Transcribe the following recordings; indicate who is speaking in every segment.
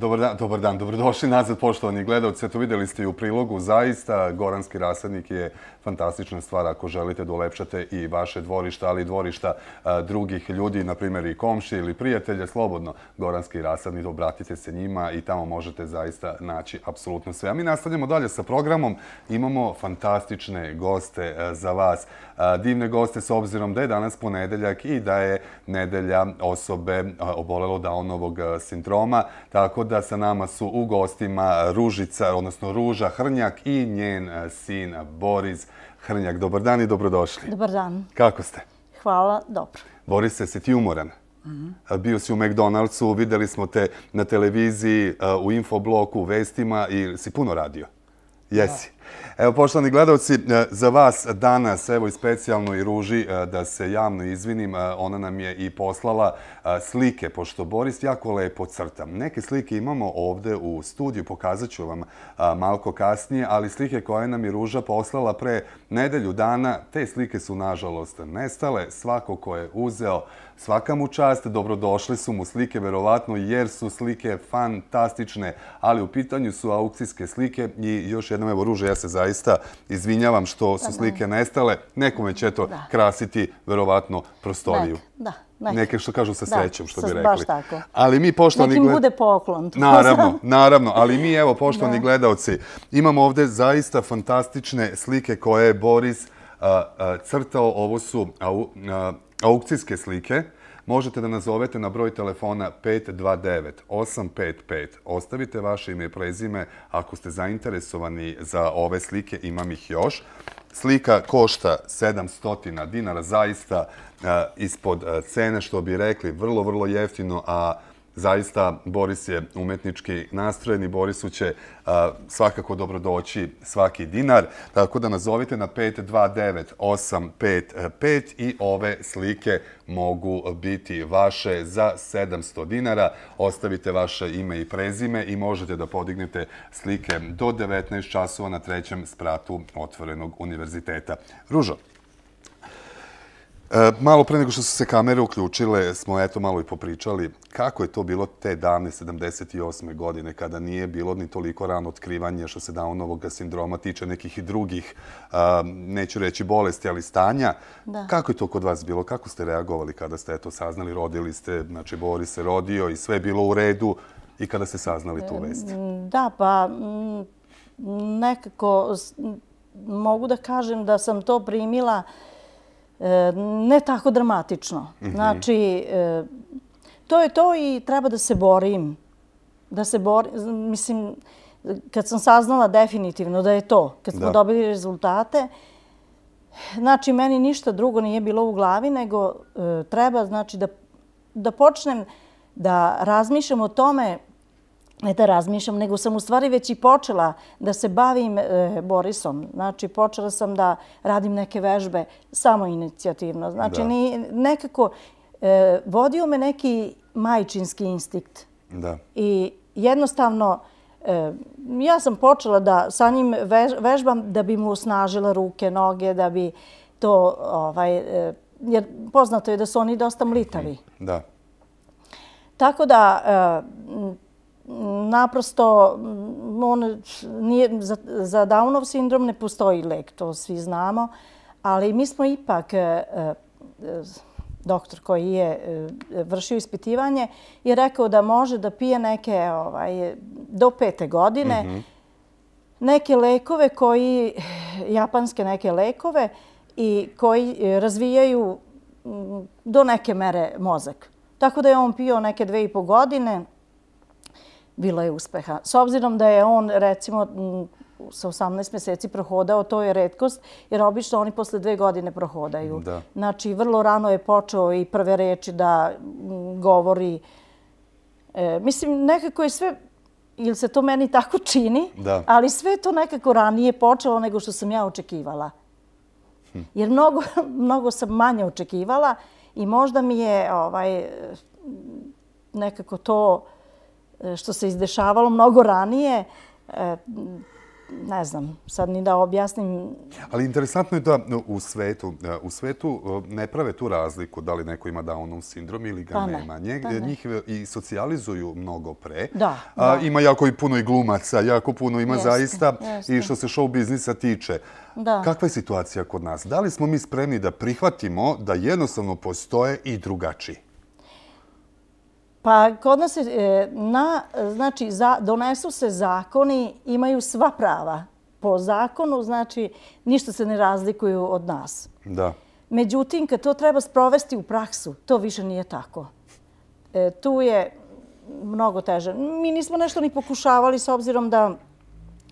Speaker 1: Dobar dan, dobar dan, dobrodošli nazad poštovani gledalci. Eto vidjeli ste i u prilogu, zaista Goranski rasadnik je fantastična stvar ako želite da ulepšate i vaše dvorišta, ali i dvorišta drugih ljudi, na primjer i komši ili prijatelja, slobodno Goranski rasadnik, obratite se njima i tamo možete zaista naći apsolutno sve. A mi nastavljamo dalje sa programom, imamo fantastične goste za vas divne goste s obzirom da je danas ponedeljak i da je nedelja osobe obolelo Downovog sindroma. Tako da sa nama su u gostima Ružica, odnosno Ruža Hrnjak i njen sin Boris Hrnjak. Dobar dan i dobrodošli. Dobar dan. Kako ste? Hvala, dobro. Boris, jesi ti umoran? Mhm. Bio si u McDonald'su, videli smo te na televiziji, u infobloku, u vestima i si puno radio? Jesi? Evo, poštovani gledalci, e, za vas danas, evo i specijalno i ruži, e, da se javno izvinim, e, ona nam je i poslala slike, pošto Boris jako lepo crta. Neke slike imamo ovde u studiju, pokazat ću vam malko kasnije, ali slike koje nam je ruža poslala pre nedelju dana, te slike su, nažalost, nestale. Svako ko je uzeo svaka mu čast, dobrodošli su mu slike, verovatno, jer su slike fantastične, ali u pitanju su aukcijske slike i još jednom, evo, ruža, ja se zaista izvinjavam što su pa slike nestale. Nekome će to krasiti, verovatno, prostoriju. Da,
Speaker 2: da. Neke što kažu sa srećom, što bi rekli. Baš tako.
Speaker 1: Ali mi poštovani gledalci... Nekim bude poklon. Naravno, naravno. Ali mi, evo, poštovani gledalci, imamo ovde zaista fantastične slike koje je Boris crtao. Ovo su aukcijske slike možete da nazovete na broj telefona 529-855. Ostavite vaše ime i prezime ako ste zainteresovani za ove slike, imam ih još. Slika košta 700 dinara, zaista e, ispod e, cene, što bi rekli, vrlo, vrlo jeftino, a... Zaista, Boris je umetnički nastrojen i Borisu će svakako dobrodoći svaki dinar. Tako da nazovite na 529855 i ove slike mogu biti vaše za 700 dinara. Ostavite vaše ime i prezime i možete da podignete slike do 19 časova na trećem spratu otvorenog univerziteta. Ružo! E, malo pre nego što su se kamere uključile, smo eto malo i popričali kako je to bilo te davne 78. godine kada nije bilo ni toliko rano otkrivanje što se dao novog sindroma tiče nekih i drugih, neću reći bolesti, ali stanja. Kako je to kod vas bilo? Kako ste reagovali kada ste eto saznali, rodili ste, znači Boris se rodio i sve je bilo u redu i kada ste saznali tu vest?
Speaker 2: Da, pa mm, nekako mogu da kažem da sam to primila E, ne tako dramatično. Mhm. Znači, e, to je to i treba da se borim. Da se borim, mislim, kad sam saznala definitivno da je to, kad smo dobili rezultate, znači, meni ništa drugo nije bilo u glavi, nego e, treba, znači, da počnem da razmišljam o tome ne da razmišljam, nego sam u stvari već i počela da se bavim e, Borisom. Znači, počela sam da radim neke vežbe samo inicijativno. Znači, nekako e, vodio me neki majčinski instikt. Da. I jednostavno, e, ja sam počela da sa njim vežbam da bi mu osnažila ruke, noge, da bi to, ovaj, jer poznato je da su oni dosta mlitavi. Da. Tako da, naprosto mm, za Downov sindrom ne postoji lek, to svi znamo, ali mi smo ipak, e, e, doktor koji je e, vršio ispitivanje, je rekao da može da pije neke ovaj, do pete godine mhm. neke lekove, koji, japanske neke lekove, i koji razvijaju mm, do neke mere mozak. Tako da je on pio neke dve i po godine, bilo je uspeha. S obzirom da je on, recimo, sa 18 mjeseci prohodao, to je redkost, jer obično oni posle dve godine prohodaju. Znači, vrlo rano je počeo i prve reči da govori. E, mislim, nekako je sve, ili se to meni tako čini, ali sve je to nekako ranije počelo nego što sam ja očekivala. Hm. Jer mnogo sam manje očekivala i možda mi je ovaj, nekako to... E, što se izdešavalo mnogo ranije. E, ne znam, sad ni da objasnim.
Speaker 1: Ali interesantno je da u svetu, e, u svetu ne prave tu razliku da li neko ima Downov sindrom ili ga pa nema. Pa ne, Njih i socijalizuju mnogo pre. Ima jako i puno i glumaca, jako puno ima zaista i što se show biznisa tiče. Kakva je situacija kod nas? Da li smo mi spremni da prihvatimo da jednostavno postoje i drugačiji?
Speaker 2: Pa kod nas e, znači donesu se zakoni, imaju sva prava po zakonu, znači ništa se ne razlikuju od nas. Da. Međutim, kad to treba sprovesti u praksu, to više nije tako. E, tu je mnogo teže. Mi nismo nešto ni pokušavali s obzirom da...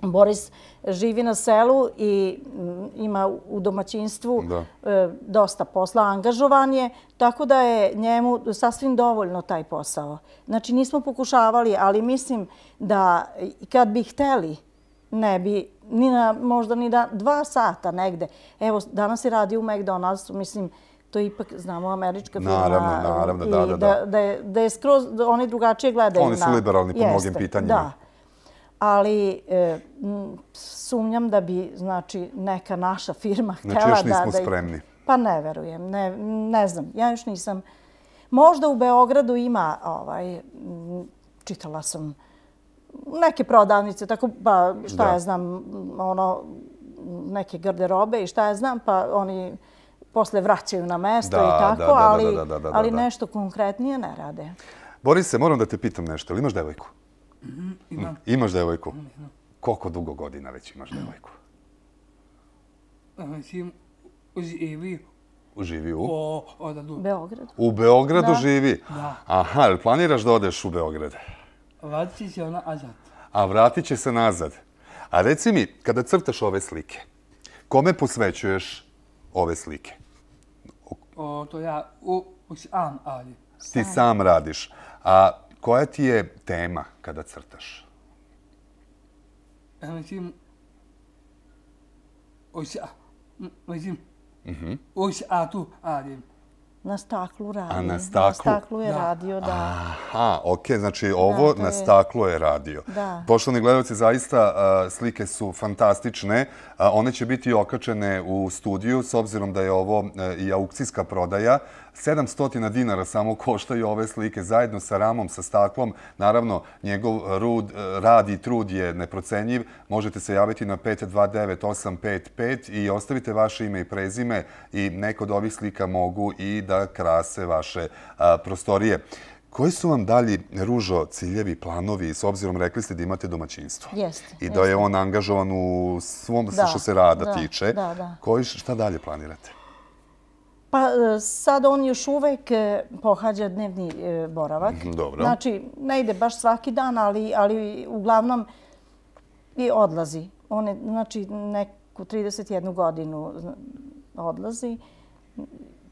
Speaker 2: Boris živi na selu i mm, ima u domaćinstvu e, dosta posla, angažovan je, tako da je njemu sasvim dovoljno taj posao. Znači, nismo pokušavali, ali mislim da kad bi hteli, ne bi možda ni dva sata negde. Evo, danas je radio u McDonald'su, mislim, to je ipak, znamo, američka firma. Naravno, naravno, da, da, da. Da je skroz, oni drugačije gledaju na... Oni su liberalni po mnogim pitanjima ali e, sumnjam da bi znači, neka naša firma znači, htjela da... Znači još nismo da, spremni. Pa ne verujem, ne, ne znam, ja još nisam... Možda u Beogradu ima, ovaj, čitala sam neke prodavnice, tako, pa šta ja znam, ono, neke grde robe i šta ja znam, pa oni posle vraćaju na mesto i tako, ali, ali nešto konkretnije ne rade.
Speaker 1: Boris, se moram da te pitam nešto, ali imaš devojku? Mhm, imam. Mm, imaš devojku? Imam, imam. Koliko dugo godina već imaš devojku?
Speaker 2: Mislim, živi. Živi u? O, da, u Beogradu.
Speaker 1: U Beogradu živi? Da. Aha, jel planiraš da odeš u Beograd? Vratit će se ona azad. A vratit će se nazad. A reci mi, kada crtaš ove slike, kome posvećuješ ove slike? to ja, u, sam, ali. Ti sam radiš. A koja ti je tema kada crtaš?
Speaker 2: Ja mislim... Oj se... Mislim... Mhm. Oj se... A tu... A, Na staklu radio. A na staklu? Na staklu je da. radio, da.
Speaker 1: Aha, ok, znači ovo da, na staklu je radio. Da. Poštovni gledalci, zaista slike su fantastične. one će biti okačene u studiju, s obzirom da je ovo e, i aukcijska prodaja. 700 dinara samo koštaju ove slike zajedno sa ramom, sa staklom. Naravno, njegov rud, e, rad i trud je neprocenjiv. Možete se javiti na 529855 i ostavite vaše ime i prezime i neko od ovih slika mogu i da da krase vaše prostorije. Koji su vam dalji, Ružo, ciljevi, planovi, s obzirom rekli ste da imate domaćinstvo i da je on angažovan u svom što se rada tiče, šta dalje planirate?
Speaker 2: Pa e, sad on još uvek e, pohađa dnevni e, boravak. Mhm, dobro. Znači, ne ide baš svaki dan, ali uglavnom i odlazi. On je, znači, neku 31 godinu odlazi.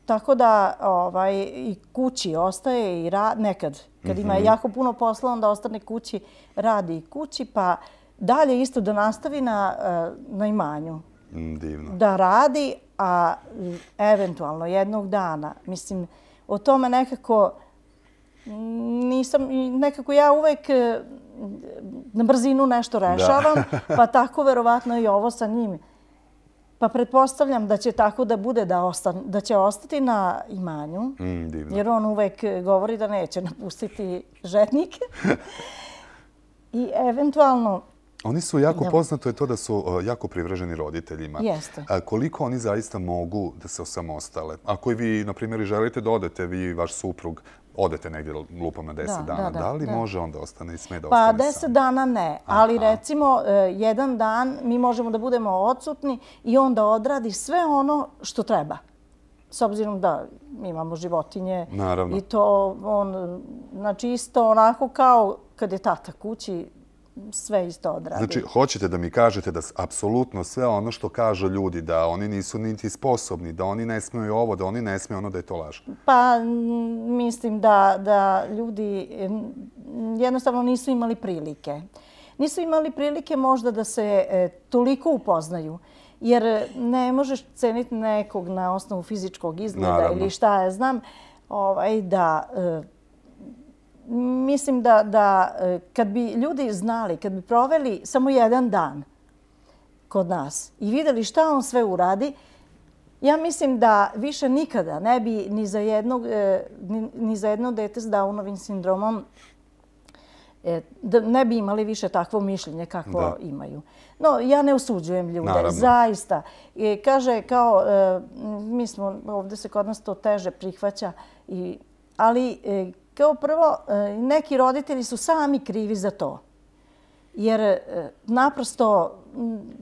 Speaker 2: Tako da ovaj, i kući ostaje i rad, nekad, kad ima mhm. jako puno posla, onda ostane kući, radi i kući, pa dalje isto da nastavi na, eh, na imanju. Mm, divno. Da radi, a eventualno jednog dana. Mislim, o tome nekako nisam, nekako ja uvek eh, na brzinu nešto rešavam, pa tako verovatno i ovo sa njim. Pa pretpostavljam da će tako da bude da će ostati na imanju,
Speaker 1: mm, jer
Speaker 2: on uvek govori da neće napustiti žetnike. I eventualno...
Speaker 1: Oni su jako poznato je to da su jako privreženi roditeljima. Jeste. Koliko oni zaista mogu da se osamostale? Ako vi, na primjer, želite da odete, vi i vaš suprug, odete negdje lupom na 10 dana, da, da, da li da. može onda ostane i sme da pa, ostane sam? Pa
Speaker 2: 10 dana ne, ali recimo e, jedan dan mi možemo da budemo odsutni i onda odradi sve ono što treba. S obzirom da imamo životinje Naravno. i to on, znači isto onako kao kad je tata kući, sve isto odradi. Znači,
Speaker 1: hoćete da mi kažete da apsolutno sve ono što kažu ljudi, da oni nisu niti sposobni, da oni ne smiju ovo, da oni ne smiju ono da je to laž?
Speaker 2: Pa, mislim da, da ljudi jednostavno nisu imali prilike. Nisu imali prilike možda da se e, toliko upoznaju. Jer ne možeš ceniti nekog na osnovu fizičkog izgleda ili šta ja znam, ovaj, da e, mislim da, da e, kad bi ljudi znali, kad bi proveli samo jedan dan kod nas i videli šta on sve uradi, ja mislim da više nikada ne bi ni za, jednog, e, ni za jedno dete s Downovim sindromom e, ne bi imali više takvo mišljenje kako imaju. No, ja ne osuđujem ljude, zaista. kaže, kao, mi smo, ovdje se kod nas to teže prihvaća, i, ali Kao prvo, e, neki roditelji su sami krivi za to. Jer e, naprosto,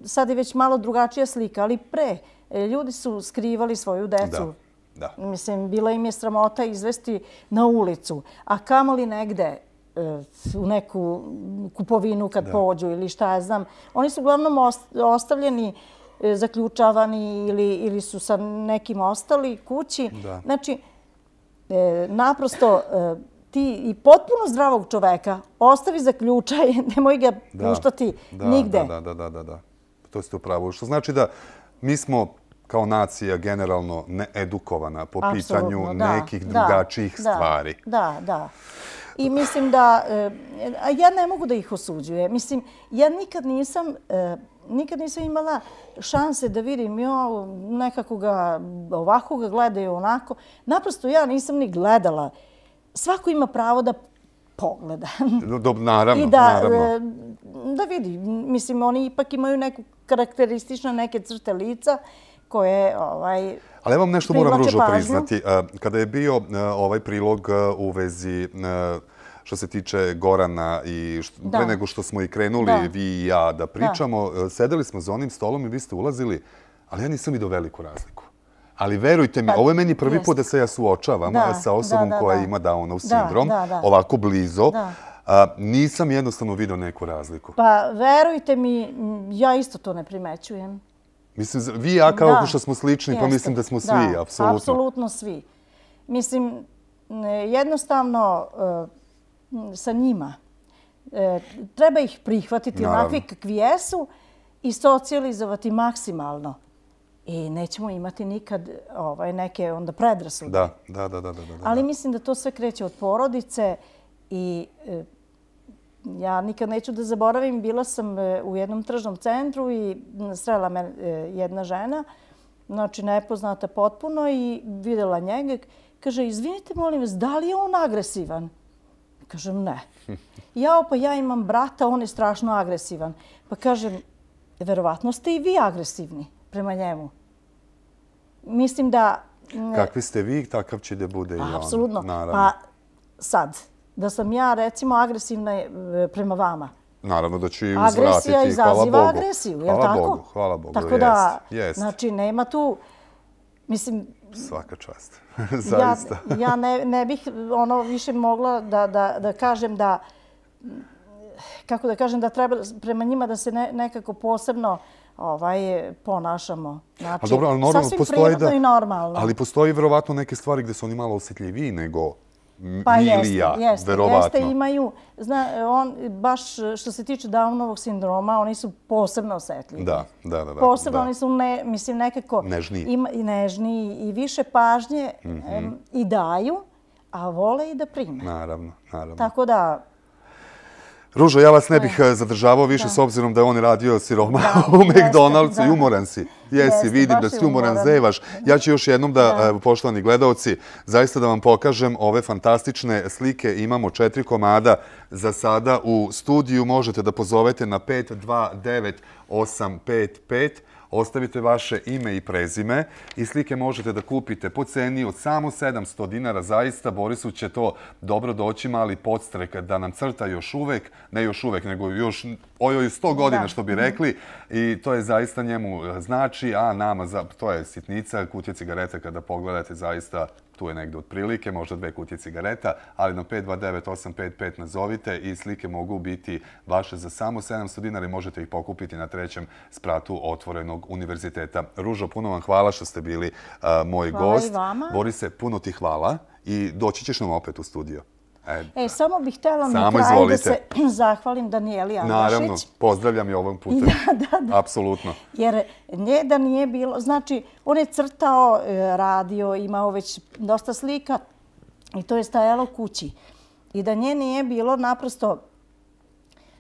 Speaker 2: sad je već malo drugačija slika, ali pre, e, ljudi su skrivali svoju decu. Da, Mislim, bila im je sramota izvesti na ulicu. A kamo li negde u neku kupovinu kad pođu ili šta ja znam. Oni su uglavnom ostavljeni, zaključavani ili, ili su sa nekim ostali kući. Znači, E, naprosto e, ti i potpuno zdravog čoveka ostavi za ključaj, nemoj ga puštati nigde.
Speaker 1: Da, da, da, da, da. To ste upravo. Što znači da mi smo kao nacija generalno needukovana po pitanju nekih drugačijih stvari.
Speaker 2: Da, da. I mislim da... E, a Ja ne mogu da ih osuđuje. Mislim, ja nikad nisam nikad nisam imala šanse da vidim jo, nekako ga ovako ga gledaju onako. Naprosto ja nisam ni gledala. Svako ima pravo da pogleda.
Speaker 1: Dobro, naravno. I da, naravno. E,
Speaker 2: da vidi. Mislim, oni ipak imaju neku karakteristično neke crte lica koje ovaj,
Speaker 1: Ali ja vam nešto moram ružo priznati. E, kada je bio e, ovaj prilog u vezi što se tiče Gorana i pre nego što smo i krenuli vi i ja da pričamo, e, sedeli smo za onim stolom i vi ste ulazili, ali ja nisam vidio veliku razliku. Ali verujte mi, pa, ovo je meni prvi put da se ja suočavam sa osobom koja ima Downov sindrom, ovako blizo. Nisam jednostavno vidio neku razliku.
Speaker 2: Pa verujte mi, ja isto to ne primećujem.
Speaker 1: Mislim, vi i ja kao što smo slični, pa mislim da smo svi, apsolutno.
Speaker 2: Apsolutno svi. Mislim, jednostavno, e, sa njima. E, treba ih prihvatiti ovakvi kakvi jesu i socijalizovati maksimalno. I nećemo imati nikad ovaj, neke onda predrasude.
Speaker 1: Da, da, da. Ali
Speaker 2: mislim da to sve kreće od porodice i e, ja nikad neću da zaboravim. Bila sam e, u jednom tržnom centru i srela me jedna žena, znači nepoznata potpuno i videla njega. Kaže, izvinite, molim vas, da li je on agresivan? Kažem, ne. Ja, pa ja imam brata, on je strašno agresivan. Pa kažem, verovatno ste i vi agresivni prema njemu. Mislim da... Kakvi
Speaker 1: ste vi, takav će da bude i pa, on. Apsolutno. Pa
Speaker 2: sad, da sam ja recimo agresivna e, prema vama.
Speaker 1: Naravno da ću i uzvratiti. Agresija izaziva agresiju, je li tako? Hvala Bogu, hvala Bogu. Tako da, znači,
Speaker 2: nema tu... Mislim,
Speaker 1: Svaka čast, zaista. Ja, ja
Speaker 2: ne, ne bih ono više mogla da, da, da kažem da kako da kažem da treba prema njima da se nekako posebno ovaj ponašamo. Znači, A dobro, normalno, sasvim postoji da, i normalno. Ali
Speaker 1: postoji vjerovatno neke stvari gdje su oni malo osjetljiviji nego Pa jeste, jeste,
Speaker 2: imaju, baš što se tiče Downovog sindroma, oni su posebno osetljivi. Da,
Speaker 1: da, da. Posebno oni su,
Speaker 2: mislim, nekako... Nežniji. Nežniji i više pažnje mhm. i daju, a vole i da prime.
Speaker 1: Naravno, naravno.
Speaker 2: Tako da...
Speaker 1: Ružo, ja vas ne bih eh, zadržavao više s obzirom da je on radio siroma u McDonald'su i umoran si. Jesi, vidim da si umoran, zevaš. Ja ću još jednom da, e, poštovani gledalci, zaista da vam pokažem ove fantastične slike. Imamo četiri komada za sada u studiju. Možete da pozovete na 529855 ostavite vaše ime i prezime i slike možete da kupite po ceni od samo 700 dinara. Zaista, Borisu će to dobro doći mali podstrek da nam crta još uvek, ne još uvek, nego još ojoj 100 godina što bi mhm. rekli. I to je zaista njemu e, znači, a nama, to je sitnica, kutje cigareta kada pogledate, zaista tu je negdje otprilike, možda dve kutije cigareta, ali na 529 nazovite i slike mogu biti vaše za samo 700 dinara i možete ih pokupiti na trećem spratu otvorenog univerziteta. Ružo, puno vam hvala što ste bili uh, moj gost. Hvala i vama. Borise, puno ti hvala i doći ćeš nam opet u studio.
Speaker 2: E, samo bih htjela na kraju da se zahvalim Danijeli Andrašić. Naravno,
Speaker 1: pozdravljam i ovom putem. Da, da, da. Apsolutno.
Speaker 2: Jer nje da nije bilo... Znači, on je crtao, e, radio, imao već dosta slika i to je stajalo kući. I da nje nije bilo naprosto...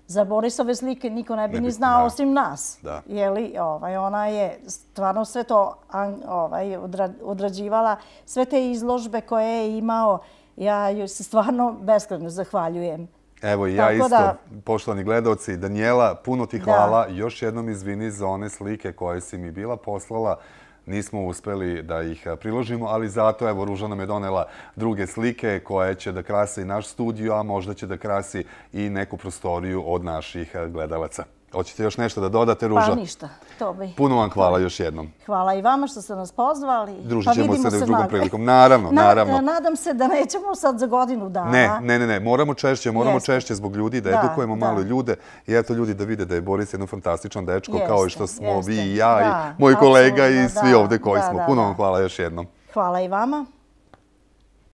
Speaker 2: Za Borisove slike niko ne bi ni znao osim nas. Ovaj, ona je stvarno sve to ovaj, odrađivala. Sve te izložbe koje je imao... Ja joj se stvarno beskrajno zahvaljujem.
Speaker 1: Evo i ja isto, poštovani gledoci. Danijela, puno ti hvala. Još jednom izvini za one slike koje si mi bila poslala. Nismo uspeli da ih priložimo, ali zato evo Ruža nam je donela druge slike koje će da krasi naš studio, a možda će da krasi i neku prostoriju od naših gledalaca. Hoćete još nešto da dodate, pa Ruža? Pa ništa, to bi. Puno vam hvala još jednom.
Speaker 2: Hvala i vama što ste nas pozvali. Družit pa ćemo se u drugom prilikom. Naravno, Na, naravno. Nadam se da nećemo sad za godinu dana. Ne,
Speaker 1: ne, ne, moramo češće, moramo češće zbog ljudi, da, edukujemo malo ljude. I eto ljudi da vide da je Boris jedno fantastično dečko, kao i što smo vi i ja i moj kolega i svi da. ovdje koji smo. Da, Puno vam hvala još jednom.
Speaker 2: Hvala i vama.